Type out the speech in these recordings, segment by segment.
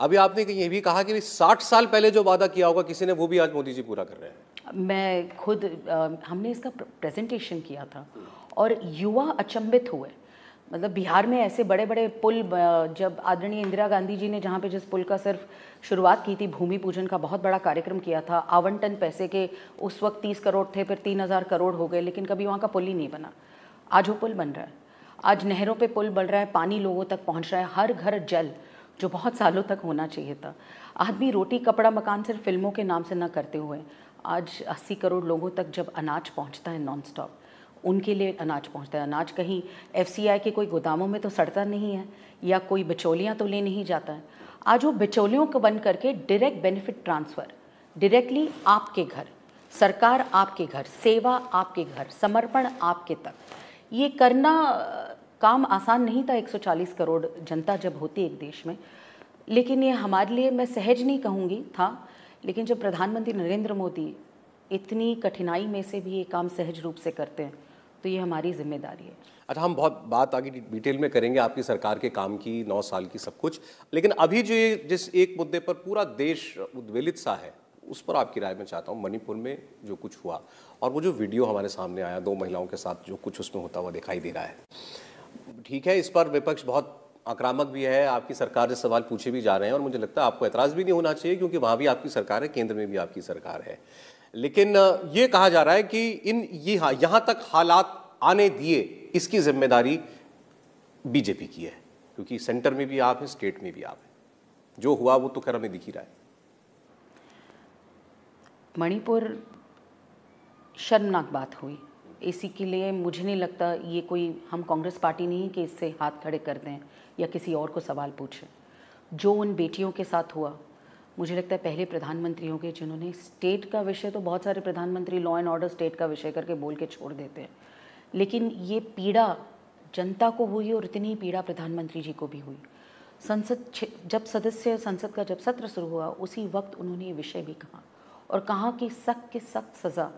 अभी आपने ये भी कहा कि साठ साल पहले जो वादा किया होगा किसी ने वो भी आज मोदी जी पूरा कर रहे हैं मैं खुद आ, हमने इसका प्रेजेंटेशन किया था और युवा अचंभित हुए मतलब बिहार में ऐसे बड़े बड़े पुल जब आदरणीय इंदिरा गांधी जी ने जहाँ पे जिस पुल का सिर्फ शुरुआत की थी भूमि पूजन का बहुत बड़ा कार्यक्रम किया था आवंटन पैसे के उस वक्त तीस करोड़ थे फिर तीन हज़ार करोड़ हो गए लेकिन कभी वहाँ का पुल ही नहीं बना आज वो पुल बन रहा है आज नहरों पे पुल बन रहा है पानी लोगों तक पहुँच रहा है हर घर जल जो बहुत सालों तक होना चाहिए था आदमी रोटी कपड़ा मकान सिर्फ फिल्मों के नाम से ना करते हुए आज 80 करोड़ लोगों तक जब अनाज पहुंचता है नॉनस्टॉप उनके लिए अनाज पहुंचता है अनाज कहीं एफ के कोई गोदामों में तो सड़ता नहीं है या कोई बिचौलियाँ तो ले नहीं जाता है आज वो बिचौलियों को बन करके डायरेक्ट बेनिफिट ट्रांसफ़र डायरेक्टली आपके घर सरकार आपके घर सेवा आपके घर समर्पण आपके तक ये करना काम आसान नहीं था 140 करोड़ जनता जब होती एक देश में लेकिन ये हमारे लिए मैं सहज नहीं कहूँगी था लेकिन जब प्रधानमंत्री नरेंद्र मोदी इतनी कठिनाई में से भी ये काम सहज रूप से करते हैं तो ये हमारी जिम्मेदारी है अच्छा हम बहुत बात आगे डिटेल में करेंगे आपकी सरकार के काम की नौ साल की सब कुछ लेकिन अभी जो ये जिस एक मुद्दे पर पूरा देश उद्वेलित सा है उस पर आपकी राय में चाहता हूँ मणिपुर में जो कुछ हुआ और वो जो वीडियो हमारे सामने आया दो महिलाओं के साथ जो कुछ उसमें होता हुआ दिखाई दे रहा है ठीक है इस पर विपक्ष बहुत आक्रामक भी है आपकी सरकार से सवाल पूछे भी जा रहे हैं और मुझे लगता है आपको एतराज़ भी नहीं होना चाहिए क्योंकि वहाँ भी आपकी सरकार है केंद्र में भी आपकी सरकार है लेकिन ये कहा जा रहा है कि इन ये यहाँ तक हालात आने दिए इसकी जिम्मेदारी बीजेपी की है क्योंकि सेंटर में भी आप हैं स्टेट में भी आप हैं जो हुआ वो तो खैर हमें दिख ही रहा है मणिपुर शर्मनाक बात हुई इसी के लिए मुझे नहीं लगता ये कोई हम कांग्रेस पार्टी नहीं कि इससे हाथ खड़े कर दें या किसी और को सवाल पूछें जो उन बेटियों के साथ हुआ मुझे लगता है पहले प्रधानमंत्री होंगे जिन्होंने स्टेट का विषय तो बहुत सारे प्रधानमंत्री लॉ एंड ऑर्डर स्टेट का विषय करके बोल के छोड़ देते हैं लेकिन ये पीड़ा जनता को हुई और इतनी ही पीड़ा प्रधानमंत्री जी को भी हुई संसद जब सदस्य संसद का जब सत्र शुरू हुआ उसी वक्त उन्होंने ये विषय भी कहा और कहा कि सख्त के सख्त सज़ा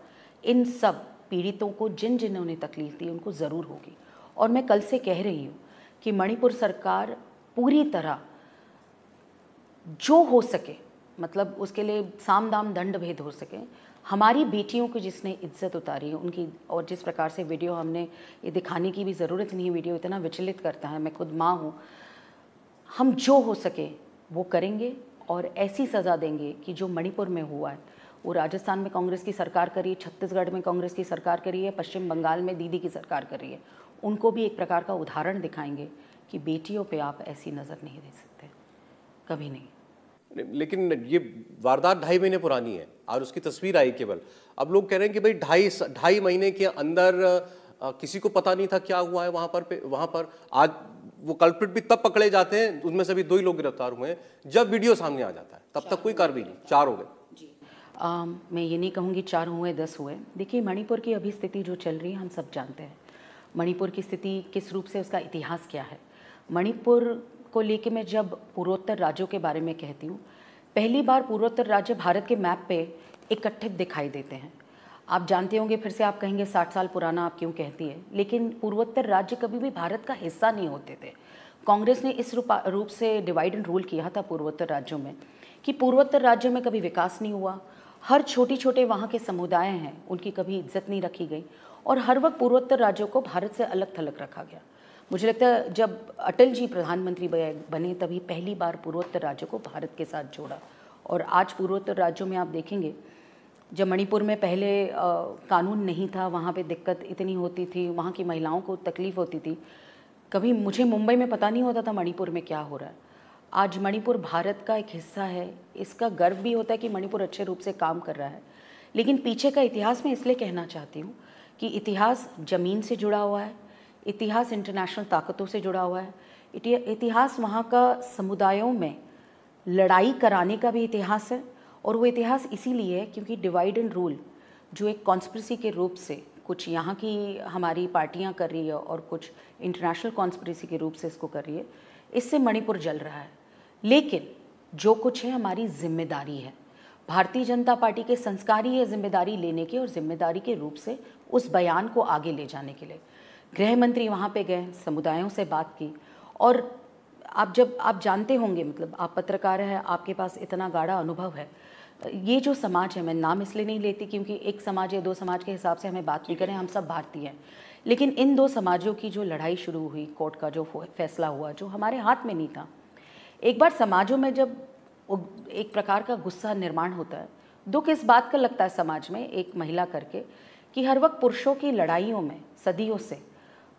इन सब पीड़ितों को जिन जिन उन्हें तकलीफ़ दी उनको ज़रूर होगी और मैं कल से कह रही हूँ कि मणिपुर सरकार पूरी तरह जो हो सके मतलब उसके लिए साम दाम दंड भेद हो सके हमारी बेटियों की जिसने इज्जत उतारी है उनकी और जिस प्रकार से वीडियो हमने ये दिखाने की भी ज़रूरत नहीं है वीडियो इतना विचलित करता है मैं खुद माँ हूँ हम जो हो सके वो करेंगे और ऐसी सज़ा देंगे कि जो मणिपुर में हुआ है वो राजस्थान में कांग्रेस की सरकार कर रही है छत्तीसगढ़ में कांग्रेस की सरकार कर रही है पश्चिम बंगाल में दीदी की सरकार कर रही है उनको भी एक प्रकार का उदाहरण दिखाएंगे कि बेटियों पे आप ऐसी नज़र नहीं दे सकते कभी नहीं लेकिन ये वारदात ढाई महीने पुरानी है और उसकी तस्वीर आई केवल अब लोग कह रहे हैं कि भाई ढाई ढाई महीने के अंदर आ, किसी को पता नहीं था क्या हुआ है वहाँ पर वहाँ पर आज वो कल्प्रिट भी तब पकड़े जाते हैं उनमें से भी दो ही लोग गिरफ्तार हुए हैं जब वीडियो सामने आ जाता है तब तक कोई कार्रवाई नहीं चार हो गए आ, um, मैं ये नहीं कहूँगी चार हुए दस हुए देखिए मणिपुर की अभी स्थिति जो चल रही है हम सब जानते हैं मणिपुर की स्थिति किस रूप से उसका इतिहास क्या है मणिपुर को लेके मैं जब पूर्वोत्तर राज्यों के बारे में कहती हूँ पहली बार पूर्वोत्तर राज्य भारत के मैप पे इकट्ठे दिखाई देते हैं आप जानते होंगे फिर से आप कहेंगे साठ साल पुराना आप क्यों कहती है लेकिन पूर्वोत्तर राज्य कभी भी भारत का हिस्सा नहीं होते थे कांग्रेस ने इस रूप रूप से डिवाइड एंड रूल किया था पूर्वोत्तर राज्यों में कि पूर्वोत्तर राज्यों में कभी विकास नहीं हुआ हर छोटे छोटे वहाँ के समुदाय हैं उनकी कभी इज्जत नहीं रखी गई और हर वक्त पूर्वोत्तर राज्यों को भारत से अलग थलग रखा गया मुझे लगता है जब अटल जी प्रधानमंत्री बने तभी पहली बार पूर्वोत्तर राज्यों को भारत के साथ जोड़ा और आज पूर्वोत्तर राज्यों में आप देखेंगे जब मणिपुर में पहले आ, कानून नहीं था वहाँ पे दिक्कत इतनी होती थी वहाँ की महिलाओं को तकलीफ़ होती थी कभी मुझे मुंबई में पता नहीं होता था मणिपुर में क्या हो रहा है आज मणिपुर भारत का एक हिस्सा है इसका गर्व भी होता है कि मणिपुर अच्छे रूप से काम कर रहा है लेकिन पीछे का इतिहास मैं इसलिए कहना चाहती हूँ कि इतिहास ज़मीन से जुड़ा हुआ है इतिहास इंटरनेशनल ताकतों से जुड़ा हुआ है इतिहास वहाँ का समुदायों में लड़ाई कराने का भी इतिहास है और वो इतिहास इसीलिए है क्योंकि डिवाइड एंड रूल जो एक कॉन्स्परेसी के रूप से कुछ यहाँ की हमारी पार्टियाँ कर रही है और कुछ इंटरनेशनल कॉन्स्परेसी के रूप से इसको कर रही है इससे मणिपुर जल रहा है लेकिन जो कुछ है हमारी जिम्मेदारी है भारतीय जनता पार्टी के संस्कारी है जिम्मेदारी लेने के और जिम्मेदारी के रूप से उस बयान को आगे ले जाने के लिए गृह मंत्री वहाँ पे गए समुदायों से बात की और आप जब आप जानते होंगे मतलब आप पत्रकार हैं आपके पास इतना गाढ़ा अनुभव है ये जो समाज है मैं नाम इसलिए नहीं लेती क्योंकि एक समाज या दो समाज के हिसाब से हमें बात नहीं करें हम सब भारतीय हैं लेकिन इन दो समाजों की जो लड़ाई शुरू हुई कोर्ट का जो फैसला हुआ जो हमारे हाथ में नहीं था एक बार समाजों में जब एक प्रकार का गुस्सा निर्माण होता है दुख इस बात का लगता है समाज में एक महिला करके कि हर वक्त पुरुषों की लड़ाइयों में सदियों से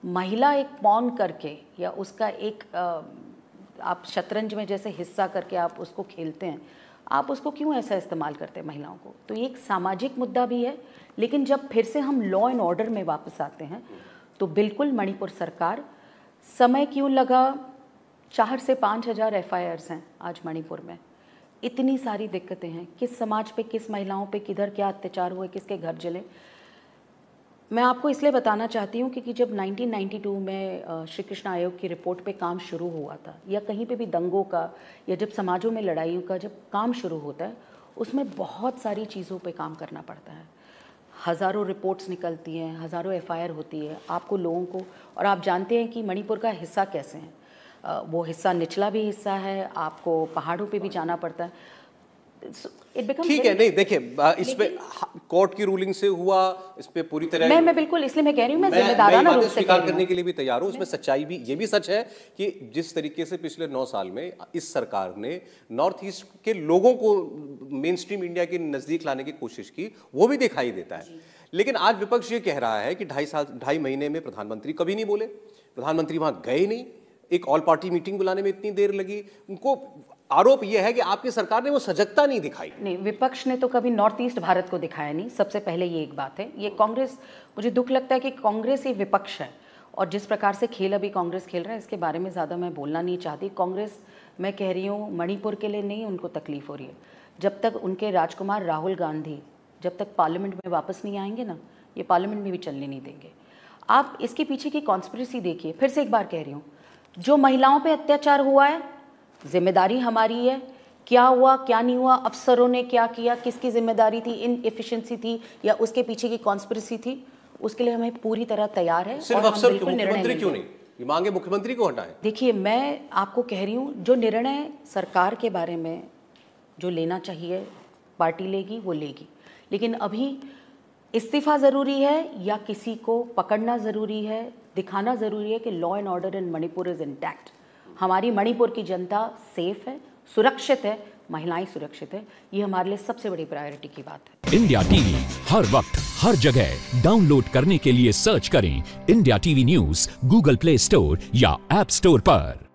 महिला एक पौन करके या उसका एक आप शतरंज में जैसे हिस्सा करके आप उसको खेलते हैं आप उसको क्यों ऐसा इस्तेमाल करते हैं महिलाओं को तो ये एक सामाजिक मुद्दा भी है लेकिन जब फिर से हम लॉ एंड ऑर्डर में वापस आते हैं तो बिल्कुल मणिपुर सरकार समय क्यों लगा चार से पाँच हज़ार एफ हैं आज मणिपुर में इतनी सारी दिक्कतें हैं किस समाज पे किस महिलाओं पे किधर क्या अत्याचार हुए किसके घर जले मैं आपको इसलिए बताना चाहती हूँ क्योंकि जब 1992 में श्री कृष्ण आयोग की रिपोर्ट पे काम शुरू हुआ था या कहीं पे भी दंगों का या जब समाजों में लड़ाइयों का जब काम शुरू होता है उसमें बहुत सारी चीज़ों पे काम करना पड़ता है हज़ारों रिपोर्ट्स निकलती हैं हज़ारों एफ होती है आपको लोगों को और आप जानते हैं कि मणिपुर का हिस्सा कैसे हैं वो हिस्सा निचला भी हिस्सा है आपको पहाड़ों पे भी जाना पड़ता है ठीक है नहीं देखिए इस पे कोर्ट की रूलिंग से हुआ इस पे पूरी तरह मैं मैं बिल्कुल इसलिए मैं कह रही हूँ मैं जिम्मेदाराना रूप से स्वीकार करने के लिए भी तैयार हूँ उसमें सच्चाई भी ये भी सच है कि जिस तरीके से पिछले नौ साल में इस सरकार ने नॉर्थ ईस्ट के लोगों को मेन स्ट्रीम इंडिया के नज़दीक लाने की कोशिश की वो भी दिखाई देता है लेकिन आज विपक्ष ये कह रहा है कि ढाई साल ढाई महीने में प्रधानमंत्री कभी नहीं बोले प्रधानमंत्री वहां गए नहीं एक ऑल पार्टी मीटिंग बुलाने में इतनी देर लगी उनको आरोप यह है कि आपकी सरकार ने वो सजगता नहीं दिखाई नहीं विपक्ष ने तो कभी नॉर्थ ईस्ट भारत को दिखाया नहीं सबसे पहले ये एक बात है ये कांग्रेस मुझे दुख लगता है कि कांग्रेस ही विपक्ष है और जिस प्रकार से खेल अभी कांग्रेस खेल रहा है इसके बारे में ज़्यादा मैं बोलना नहीं चाहती कांग्रेस मैं कह रही हूँ मणिपुर के लिए नहीं उनको तकलीफ हो रही है जब तक उनके राजकुमार राहुल गांधी जब तक पार्लियामेंट में वापस नहीं आएंगे ना ये पार्लियामेंट में भी चलने नहीं देंगे आप इसके पीछे की कॉन्स्परेसी देखिए फिर से एक बार कह रही हूँ जो महिलाओं पे अत्याचार हुआ है जिम्मेदारी हमारी है क्या हुआ क्या नहीं हुआ अफसरों ने क्या किया किसकी जिम्मेदारी थी इन इफिशियंसी थी या उसके पीछे की कॉन्स्परेसी थी उसके लिए हमें पूरी तरह तैयार है सिर्फ अफसर क्यों क्यों नहीं ये मांगे मुख्यमंत्री को हटाए देखिए मैं आपको कह रही हूँ जो निर्णय सरकार के बारे में जो लेना चाहिए पार्टी लेगी वो लेगी लेकिन अभी इस्तीफा ज़रूरी है या किसी को पकड़ना ज़रूरी है दिखाना ज़रूरी है कि law and order in Manipur is intact हमारी मणिपुर की जनता सेफ है सुरक्षित है महिलाएं सुरक्षित है ये हमारे लिए सबसे बड़ी प्रायोरिटी की बात है इंडिया टीवी हर वक्त हर जगह डाउनलोड करने के लिए सर्च करें India TV news Google Play Store या एप स्टोर पर